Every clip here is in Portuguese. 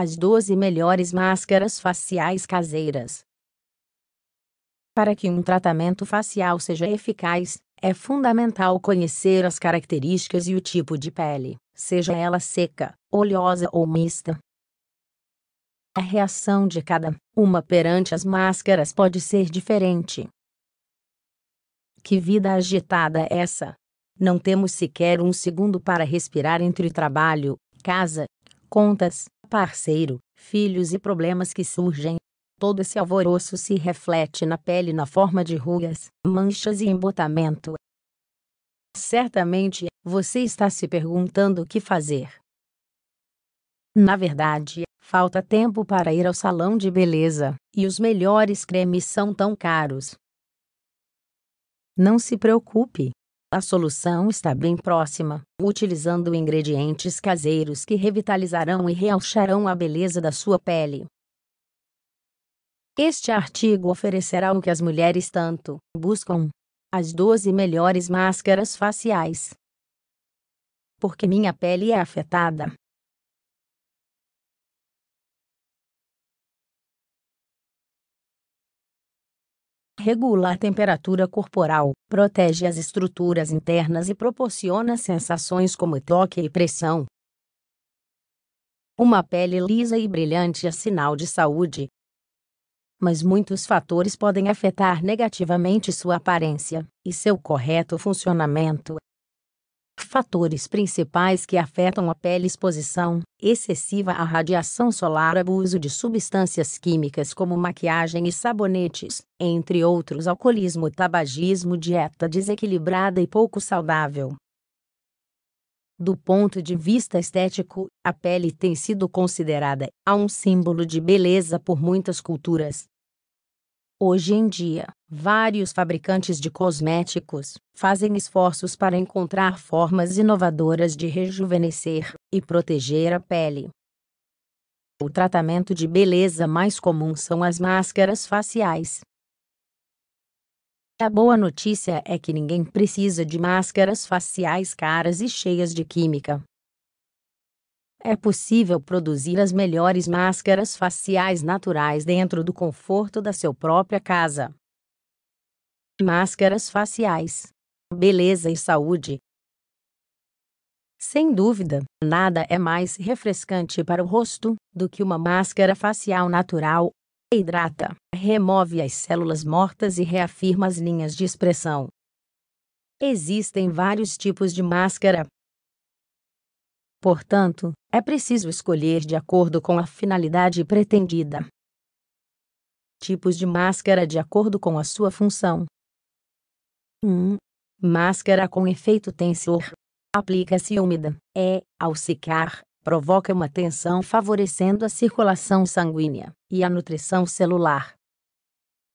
As 12 melhores máscaras faciais caseiras. Para que um tratamento facial seja eficaz, é fundamental conhecer as características e o tipo de pele, seja ela seca, oleosa ou mista. A reação de cada uma perante as máscaras pode ser diferente. Que vida agitada é essa! Não temos sequer um segundo para respirar entre trabalho, casa, contas, parceiro, filhos e problemas que surgem. Todo esse alvoroço se reflete na pele na forma de rugas, manchas e embotamento. Certamente, você está se perguntando o que fazer. Na verdade, falta tempo para ir ao salão de beleza, e os melhores cremes são tão caros. Não se preocupe, a solução está bem próxima, utilizando ingredientes caseiros que revitalizarão e realçarão a beleza da sua pele. Este artigo oferecerá o que as mulheres tanto buscam: as 12 melhores máscaras faciais. Porque minha pele é afetada, regula a temperatura corporal, protege as estruturas internas e proporciona sensações como toque e pressão. Uma pele lisa e brilhante é sinal de saúde. Mas muitos fatores podem afetar negativamente sua aparência e seu correto funcionamento fatores principais que afetam a pele: exposição excessiva à radiação solar, abuso de substâncias químicas como maquiagem e sabonetes, entre outros, alcoolismo, tabagismo, dieta desequilibrada e pouco saudável. Do ponto de vista estético, a pele tem sido considerada a um símbolo de beleza por muitas culturas. Hoje em dia, Vários fabricantes de cosméticos fazem esforços para encontrar formas inovadoras de rejuvenescer e proteger a pele. O tratamento de beleza mais comum são as máscaras faciais. A boa notícia é que ninguém precisa de máscaras faciais caras e cheias de química. É possível produzir as melhores máscaras faciais naturais dentro do conforto da sua própria casa. Máscaras faciais. Beleza e saúde. Sem dúvida, nada é mais refrescante para o rosto do que uma máscara facial natural. Hidrata, remove as células mortas e reafirma as linhas de expressão. Existem vários tipos de máscara. Portanto, é preciso escolher de acordo com a finalidade pretendida tipos de máscara de acordo com a sua função, 1. Hum. Máscara com efeito tensor. Aplica-se úmida. É, ao secar, provoca uma tensão favorecendo a circulação sanguínea e a nutrição celular.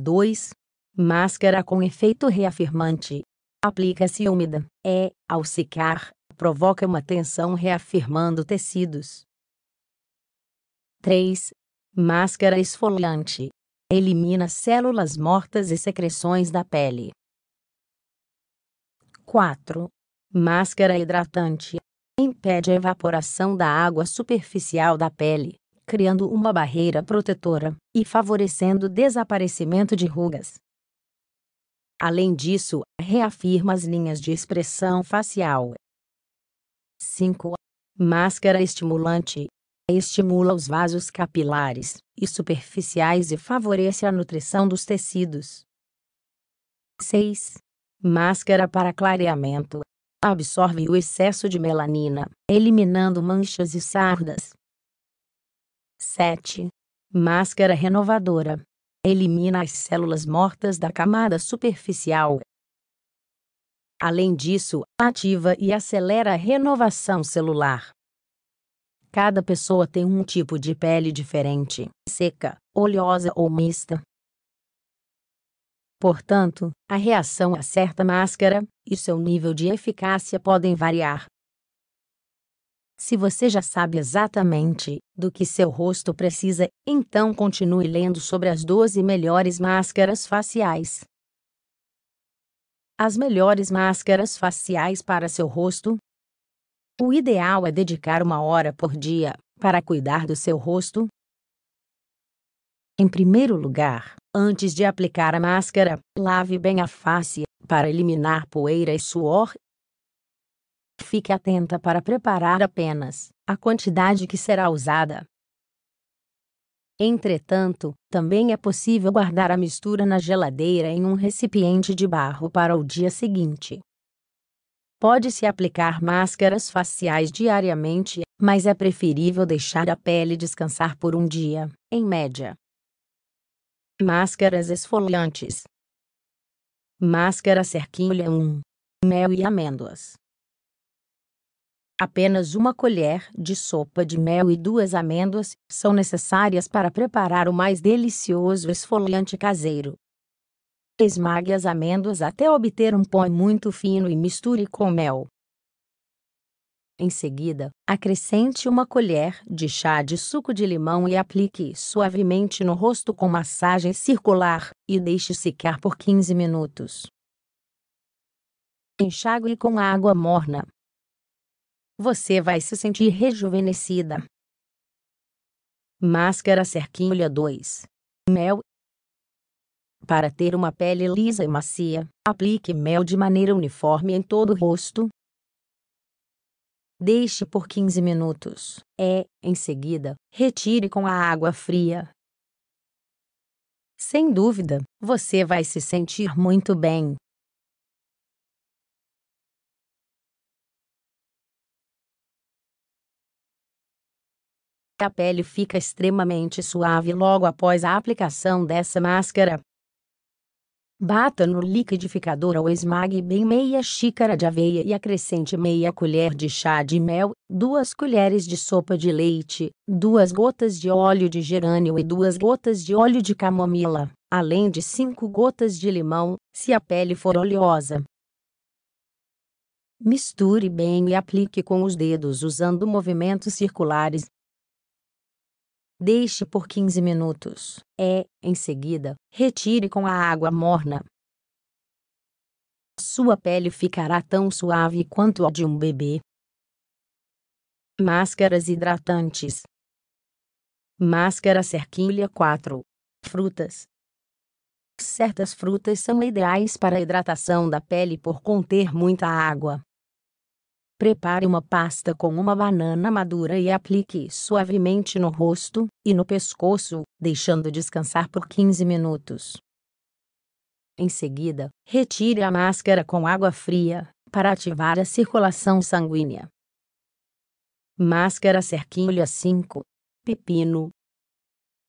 2. Máscara com efeito reafirmante. Aplica-se úmida. É, ao secar, provoca uma tensão reafirmando tecidos. 3. Máscara esfoliante. Elimina células mortas e secreções da pele. 4. Máscara hidratante. Impede a evaporação da água superficial da pele, criando uma barreira protetora e favorecendo o desaparecimento de rugas. Além disso, reafirma as linhas de expressão facial. 5. Máscara estimulante. Estimula os vasos capilares e superficiais e favorece a nutrição dos tecidos. 6. Máscara para clareamento. Absorve o excesso de melanina, eliminando manchas e sardas. 7. Máscara renovadora. Elimina as células mortas da camada superficial. Além disso, ativa e acelera a renovação celular. Cada pessoa tem um tipo de pele diferente, seca, oleosa ou mista, Portanto, a reação a certa máscara e seu nível de eficácia podem variar. Se você já sabe exatamente do que seu rosto precisa, então continue lendo sobre as 12 melhores máscaras faciais. As melhores máscaras faciais para seu rosto. O ideal é dedicar uma hora por dia para cuidar do seu rosto. Em primeiro lugar, Antes de aplicar a máscara, lave bem a face, para eliminar poeira e suor. Fique atenta para preparar apenas a quantidade que será usada. Entretanto, também é possível guardar a mistura na geladeira em um recipiente de barro para o dia seguinte. Pode-se aplicar máscaras faciais diariamente, mas é preferível deixar a pele descansar por um dia, em média. Máscaras esfoliantes. Máscara cerquilha 1. Mel e amêndoas. Apenas uma colher de sopa de mel e duas amêndoas são necessárias para preparar o mais delicioso esfoliante caseiro. Esmague as amêndoas até obter um pó muito fino e misture com mel. Em seguida, acrescente uma colher de chá de suco de limão e aplique suavemente no rosto com massagem circular e deixe secar por 15 minutos. Enxague com água morna. Você vai se sentir rejuvenescida. Máscara Cerquilha 2 Mel Para ter uma pele lisa e macia, aplique mel de maneira uniforme em todo o rosto, Deixe por 15 minutos. É, em seguida, retire com a água fria. Sem dúvida, você vai se sentir muito bem. A pele fica extremamente suave logo após a aplicação dessa máscara. Bata no liquidificador ou esmague bem meia xícara de aveia e acrescente meia colher de chá de mel, duas colheres de sopa de leite, duas gotas de óleo de gerânio e duas gotas de óleo de camomila, além de cinco gotas de limão, se a pele for oleosa. Misture bem e aplique com os dedos usando movimentos circulares. Deixe por 15 minutos. É, em seguida, retire com a água morna. Sua pele ficará tão suave quanto a de um bebê. Máscaras hidratantes. Máscara cerquilha 4. Frutas. Certas frutas são ideais para a hidratação da pele por conter muita água. Prepare uma pasta com uma banana madura e aplique suavemente no rosto e no pescoço, deixando descansar por 15 minutos. Em seguida, retire a máscara com água fria para ativar a circulação sanguínea. Máscara Cerquilha 5 Pepino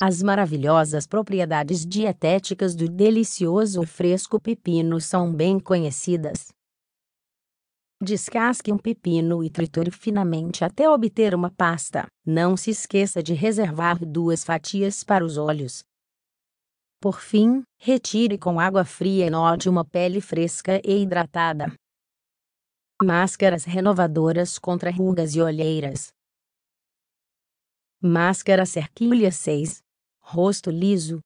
As maravilhosas propriedades dietéticas do delicioso e fresco pepino são bem conhecidas. Descasque um pepino e triture finamente até obter uma pasta. Não se esqueça de reservar duas fatias para os olhos. Por fim, retire com água fria e note uma pele fresca e hidratada. Máscaras renovadoras contra rugas e olheiras. Máscara Cerquilha 6. Rosto liso.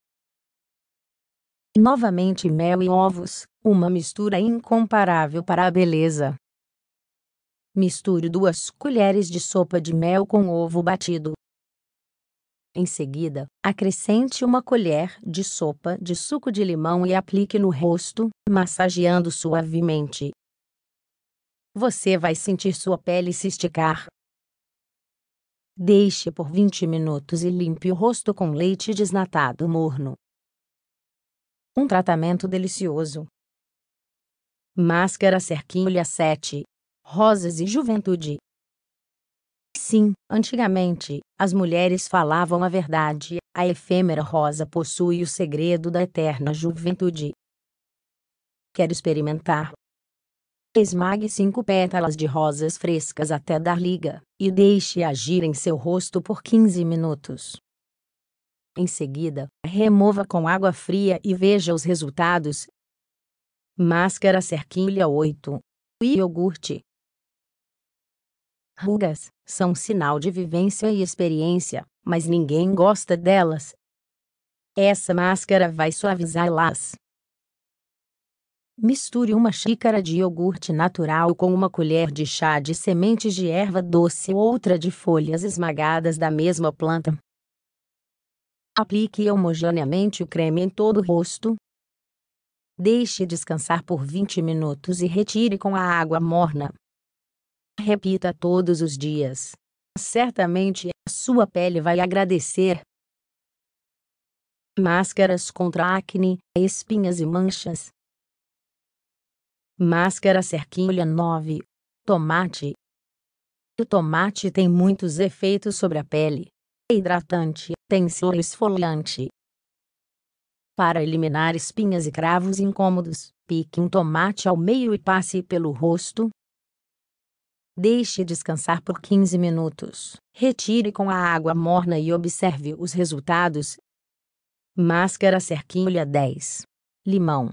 Novamente mel e ovos, uma mistura incomparável para a beleza. Misture duas colheres de sopa de mel com ovo batido. Em seguida, acrescente uma colher de sopa de suco de limão e aplique no rosto, massageando suavemente. Você vai sentir sua pele se esticar. Deixe por 20 minutos e limpe o rosto com leite desnatado morno. Um tratamento delicioso. Máscara Cerquinho a 7 rosas e juventude. Sim, antigamente, as mulheres falavam a verdade, a efêmera rosa possui o segredo da eterna juventude. Quero experimentar. Esmague cinco pétalas de rosas frescas até dar liga, e deixe agir em seu rosto por 15 minutos. Em seguida, remova com água fria e veja os resultados. Máscara Cerquilha 8. Iogurte Rugas são sinal de vivência e experiência, mas ninguém gosta delas. Essa máscara vai suavizá-las. Misture uma xícara de iogurte natural com uma colher de chá de sementes de erva doce ou outra de folhas esmagadas da mesma planta. Aplique homogeneamente o creme em todo o rosto. Deixe descansar por 20 minutos e retire com a água morna. Repita todos os dias. Certamente a sua pele vai agradecer. Máscaras contra acne, espinhas e manchas. Máscara Cerquilha 9. Tomate. O tomate tem muitos efeitos sobre a pele. É hidratante, tensor esfoliante. Para eliminar espinhas e cravos incômodos, pique um tomate ao meio e passe pelo rosto, Deixe descansar por 15 minutos. Retire com a água morna e observe os resultados. Máscara cerquilha 10. Limão.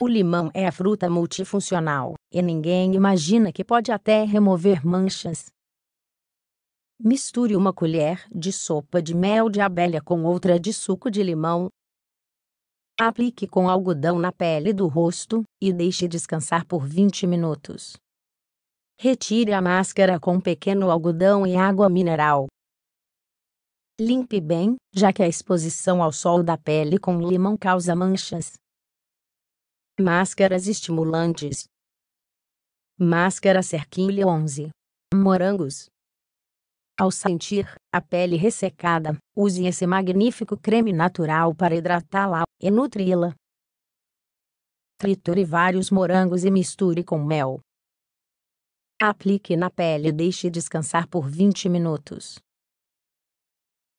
O limão é a fruta multifuncional, e ninguém imagina que pode até remover manchas. Misture uma colher de sopa de mel de abelha com outra de suco de limão. Aplique com algodão na pele do rosto e deixe descansar por 20 minutos. Retire a máscara com pequeno algodão e água mineral. Limpe bem, já que a exposição ao sol da pele com limão causa manchas. Máscaras estimulantes. Máscara Cerquilha 11. Morangos. Ao sentir a pele ressecada, use esse magnífico creme natural para hidratá-la e nutri-la. Triture vários morangos e misture com mel. Aplique na pele e deixe descansar por 20 minutos.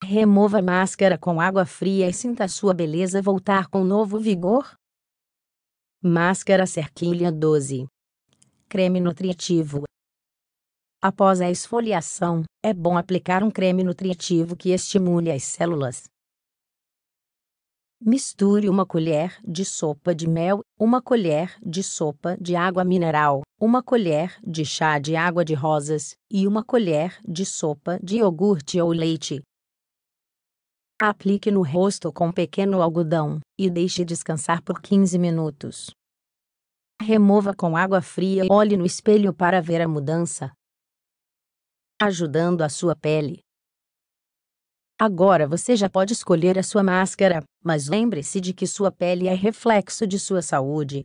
Remova a máscara com água fria e sinta sua beleza voltar com novo vigor. Máscara Cerquilha 12 Creme nutritivo. Após a esfoliação, é bom aplicar um creme nutritivo que estimule as células Misture uma colher de sopa de mel, uma colher de sopa de água mineral, uma colher de chá de água de rosas e uma colher de sopa de iogurte ou leite. Aplique no rosto com pequeno algodão e deixe descansar por 15 minutos. Remova com água fria e olhe no espelho para ver a mudança, ajudando a sua pele. Agora você já pode escolher a sua máscara, mas lembre-se de que sua pele é reflexo de sua saúde.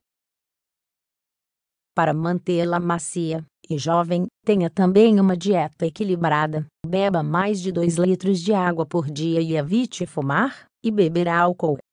Para mantê-la macia e jovem, tenha também uma dieta equilibrada. Beba mais de 2 litros de água por dia e evite fumar e beber álcool.